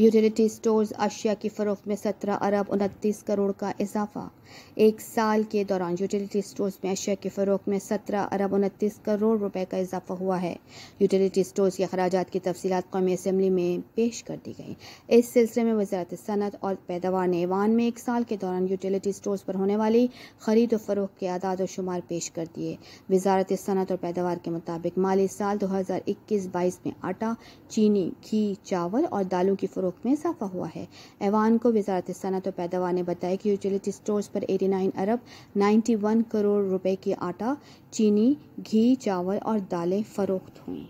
utility stores अशिया की फ़रोख में सत्रह अरब उनतीस करोड़ का इजाफा एक साल के दौरान यूटिलिटी स्टोर्स में अशिया की फ़रोख में सत्रह अरब उनतीस करोड़ रुपए का इजाफा हुआ है यूटिलिटी स्टोर्स के अखराज की तफसीत कौमी असम्बली में पेश कर दी गई इस सिलसिले में वजारत सनत और पैदावार ने ईवान में एक साल के दौरान यूटिलिटी स्टोर्स पर होने वाली खरीद व फरोख के आदाद और शुमार पेश कर दिए वजारत सनत और पैदावार के मुताबिक माली साल दो हज़ार इक्कीस बाईस में आटा चीनी घी चावल और दालों की फ़रोख में इजाफा हुआ है ऐवान को वजारत सनत और पैदावार ने बताया कि यूटिलिटी स्टोर्स पर 89 अरब 91 करोड़ रुपए की आटा चीनी घी चावल और दालें फ़रोख्त हुई